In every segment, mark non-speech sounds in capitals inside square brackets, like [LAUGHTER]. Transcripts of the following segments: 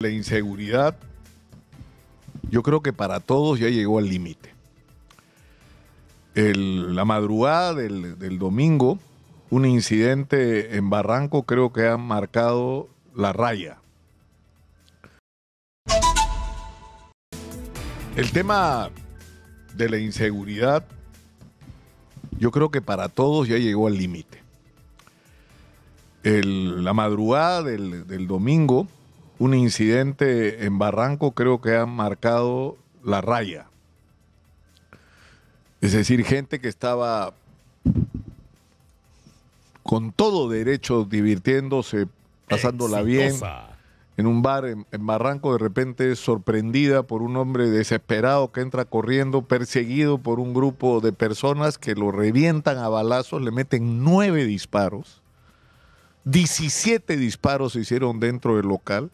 La inseguridad, yo creo que para todos ya llegó al límite. La madrugada del, domingo, un incidente en Barranco creo que ha marcado la raya. El tema de la inseguridad, yo creo que para todos ya llegó al límite. La madrugada del domingo, un incidente en Barranco creo que ha marcado la raya. Es decir, gente que estaba con todo derecho divirtiéndose, pasándola bien en un bar en, Barranco, de repente sorprendida por un hombre desesperado que entra corriendo, perseguido por un grupo de personas que lo revientan a balazos, le meten nueve disparos, 17 disparos se hicieron dentro del local,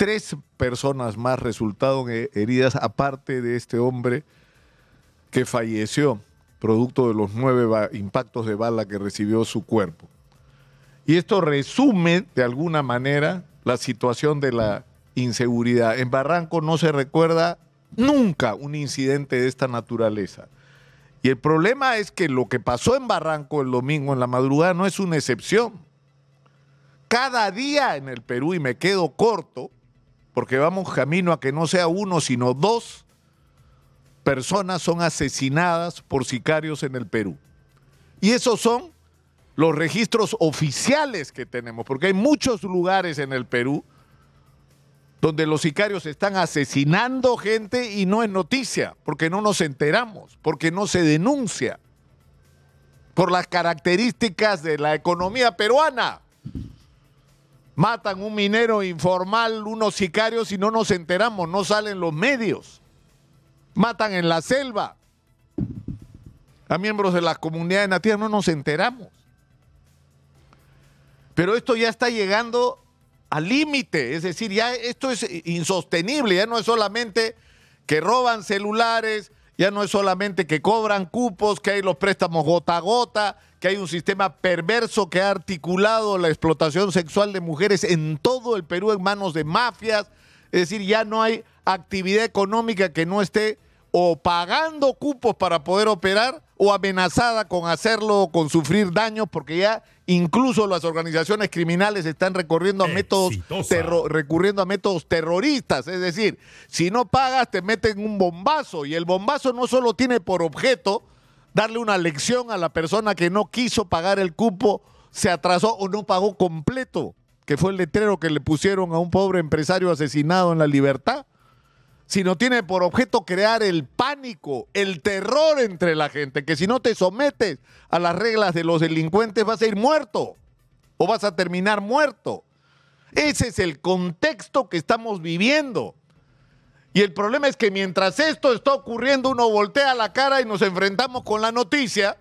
tres personas más resultaron heridas, aparte de este hombre que falleció, producto de los nueve impactos de bala que recibió su cuerpo. Y esto resume, de alguna manera, la situación de la inseguridad. En Barranco no se recuerda nunca un incidente de esta naturaleza. Y el problema es que lo que pasó en Barranco el domingo en la madrugada no es una excepción. Cada día en el Perú, y me quedo corto, porque vamos camino a que no sea uno, sino dos personas son asesinadas por sicarios en el Perú. Y esos son los registros oficiales que tenemos, porque hay muchos lugares en el Perú donde los sicarios están asesinando gente y no es noticia, porque no nos enteramos, porque no se denuncia, por las características de la economía peruana. Matan un minero informal, unos sicarios y no nos enteramos, no salen los medios. Matan en la selva a miembros de las comunidades nativas, no nos enteramos. Pero esto ya está llegando al límite, es decir, ya esto es insostenible, ya no es solamente que roban celulares, ya no es solamente que cobran cupos, que hay los préstamos gota a gota, que hay un sistema perverso que ha articulado la explotación sexual de mujeres en todo el Perú en manos de mafias. Es decir, ya no hay actividad económica que no esté o pagando cupos para poder operar o amenazada con hacerlo con sufrir daños, porque ya incluso las organizaciones criminales están recorriendo a métodos recurriendo a métodos terroristas, es decir, si no pagas te meten un bombazo y el bombazo no solo tiene por objeto darle una lección a la persona que no quiso pagar el cupo, se atrasó o no pagó completo, que fue el letrero que le pusieron a un pobre empresario asesinado en la libertad sino tiene por objeto crear el pánico, el terror entre la gente, que si no te sometes a las reglas de los delincuentes vas a ir muerto o vas a terminar muerto. Ese es el contexto que estamos viviendo. Y el problema es que mientras esto está ocurriendo, uno voltea la cara y nos enfrentamos con la noticia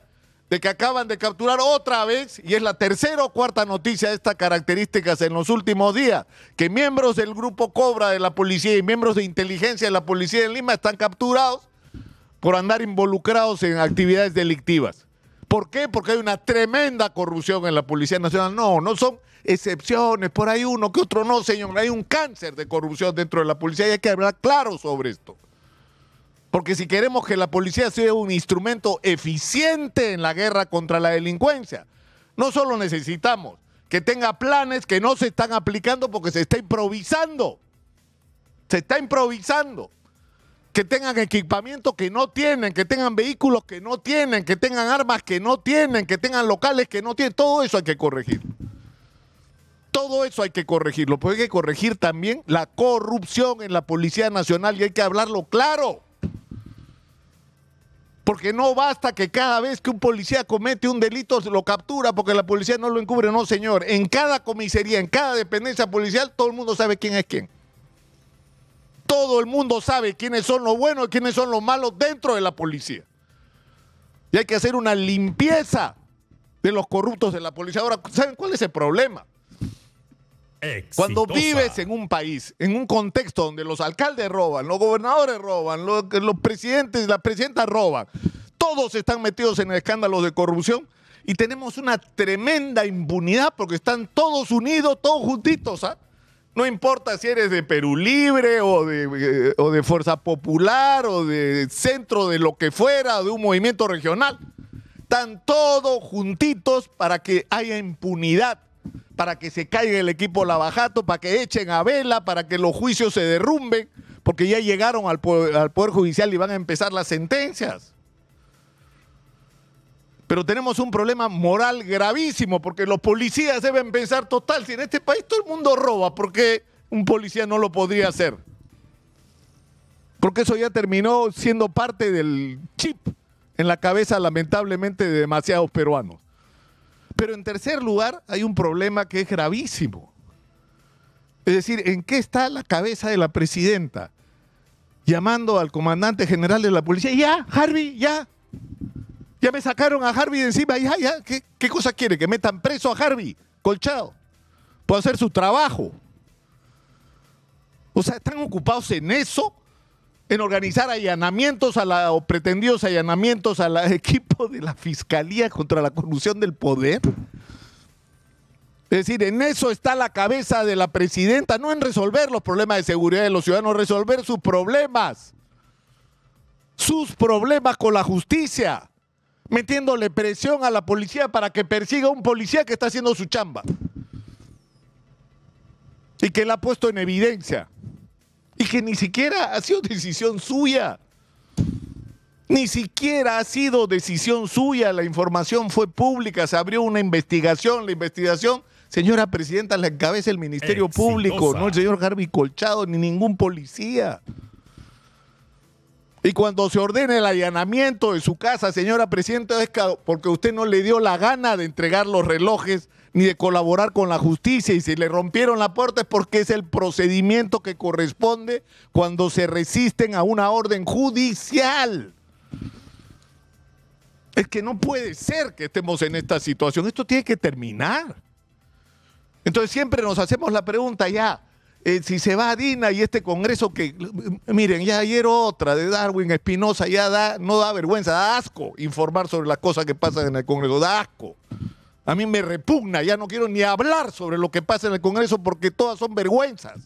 de que acaban de capturar otra vez, y es la tercera o cuarta noticia de estas características en los últimos días, que miembros del grupo Cobra de la policía y miembros de inteligencia de la policía de Lima están capturados por andar involucrados en actividades delictivas. ¿Por qué? Porque hay una tremenda corrupción en la Policía Nacional. No, no son excepciones, por ahí uno que otro no, señor. Hay un cáncer de corrupción dentro de la policía y hay que hablar claro sobre esto. Porque si queremos que la policía sea un instrumento eficiente en la guerra contra la delincuencia, no solo necesitamos que tenga planes que no se están aplicando porque se está improvisando. Se está improvisando. Que tengan equipamiento que no tienen, que tengan vehículos que no tienen, que tengan armas que no tienen, que tengan locales que no tienen. Todo eso hay que corregir. Todo eso hay que corregirlo. porque hay que corregir también la corrupción en la Policía Nacional y hay que hablarlo claro. Porque no basta que cada vez que un policía comete un delito lo captura porque la policía no lo encubre. No, señor. En cada comisaría, en cada dependencia policial, todo el mundo sabe quién es quién. Todo el mundo sabe quiénes son los buenos y quiénes son los malos dentro de la policía. Y hay que hacer una limpieza de los corruptos de la policía. Ahora, ¿saben cuál es el problema? Cuando vives en un país, en un contexto donde los alcaldes roban, los gobernadores roban, los, presidentes, las presidenta roban, todos están metidos en escándalos de corrupción y tenemos una tremenda impunidad porque están todos unidos, todos juntitos, ¿ah? No importa si eres de Perú Libre o de, eh, o de Fuerza Popular o de centro de lo que fuera, de un movimiento regional. Están todos juntitos para que haya impunidad para que se caiga el equipo Lavajato, para que echen a vela, para que los juicios se derrumben, porque ya llegaron al poder, al poder Judicial y van a empezar las sentencias. Pero tenemos un problema moral gravísimo, porque los policías deben pensar, total, si en este país todo el mundo roba, ¿por qué un policía no lo podría hacer? Porque eso ya terminó siendo parte del chip en la cabeza, lamentablemente, de demasiados peruanos. Pero en tercer lugar, hay un problema que es gravísimo. Es decir, ¿en qué está la cabeza de la presidenta? Llamando al comandante general de la policía, ya, Harvey, ya. Ya me sacaron a Harvey de encima, ya, ya. ¿Qué, qué cosa quiere? Que metan preso a Harvey, colchado. Puedo hacer su trabajo. O sea, están ocupados en eso en organizar allanamientos a la, o pretendidos allanamientos al [LAUGHS] equipo de la Fiscalía contra la Corrupción del Poder. Es decir, en eso está la cabeza de la presidenta, no en resolver los problemas de seguridad de los ciudadanos, resolver sus problemas, sus problemas con la justicia, metiéndole presión a la policía para que persiga a un policía que está haciendo su chamba y que la ha puesto en evidencia y que ni siquiera ha sido decisión suya. Ni siquiera ha sido decisión suya, la información fue pública, se abrió una investigación, la investigación, señora presidenta, la encabeza el Ministerio Público, no el señor Harvey Colchado, ni ningún policía. Y cuando se ordene el allanamiento de su casa, señora presidenta, es porque usted no le dio la gana de entregar los relojes ni de colaborar con la justicia y si le rompieron la puerta es porque es el procedimiento que corresponde cuando se resisten a una orden judicial. Es que no puede ser que estemos en esta situación. Esto tiene que terminar. Entonces siempre nos hacemos la pregunta ya, eh, si se va a Dina y este Congreso que, miren, ya ayer otra de Darwin Espinosa, ya da, no da vergüenza, da asco informar sobre las cosas que pasan en el Congreso, da asco. A mí me repugna, ya no quiero ni hablar sobre lo que pasa en el Congreso porque todas son vergüenzas.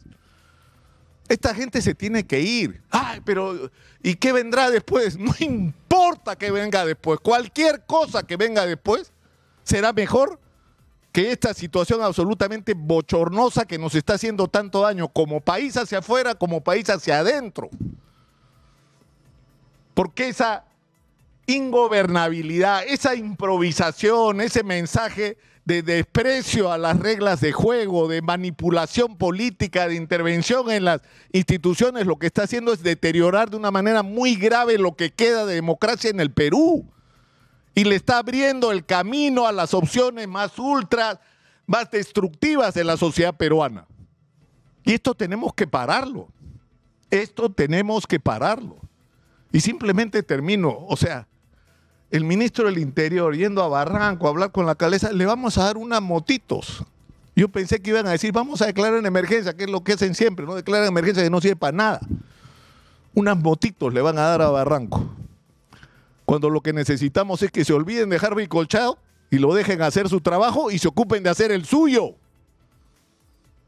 Esta gente se tiene que ir. Ay, pero ¿y qué vendrá después? [LAUGHS] No importa que venga después. Cualquier cosa que venga después será mejor que esta situación absolutamente bochornosa que nos está haciendo tanto daño como país hacia afuera, como país hacia adentro. Porque esa ingobernabilidad, esa improvisación, ese mensaje de desprecio a las reglas de juego, de manipulación política, de intervención en las instituciones, lo que está haciendo es deteriorar de una manera muy grave lo que queda de democracia en el Perú y le está abriendo el camino a las opciones más ultras, más destructivas de la sociedad peruana. Y esto tenemos que pararlo. Esto tenemos que pararlo. Y simplemente termino. O sea, el ministro del Interior yendo a Barranco a hablar con la cabeza, le vamos a dar unas motitos. Yo pensé que iban a decir, vamos a declarar en emergencia, que es lo que hacen siempre, ¿no? Declaran emergencia que no sirve para nada. Unas motitos le van a dar a Barranco cuando lo que necesitamos es que se olviden de Harvey Colchado y lo dejen hacer su trabajo y se ocupen de hacer el suyo.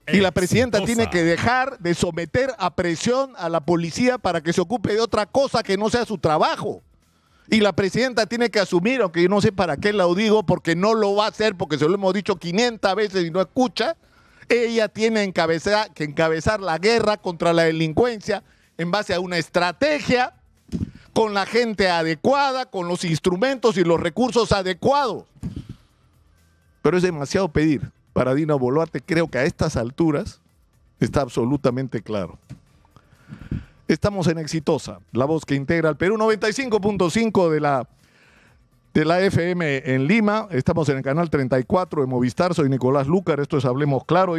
Y la presidenta tiene que dejar de someter a presión a la policía para que se ocupe de otra cosa que no sea su trabajo. Y la presidenta tiene que asumir, aunque yo no sé para qué lo digo, porque no lo va a hacer, porque se lo hemos dicho 500 veces y no escucha. Ella tiene que encabezar la guerra contra la delincuencia en base a una estrategia con la gente adecuada, con los instrumentos y los recursos adecuados. Pero es demasiado pedir para Dino Boluarte, creo que a estas alturas está absolutamente claro. Estamos en Exitosa, la voz que integra al Perú 95.5 de la de la FM en Lima. Estamos en el canal 34 de Movistar. Soy Nicolás Lúcar. Esto es Hablemos Claro.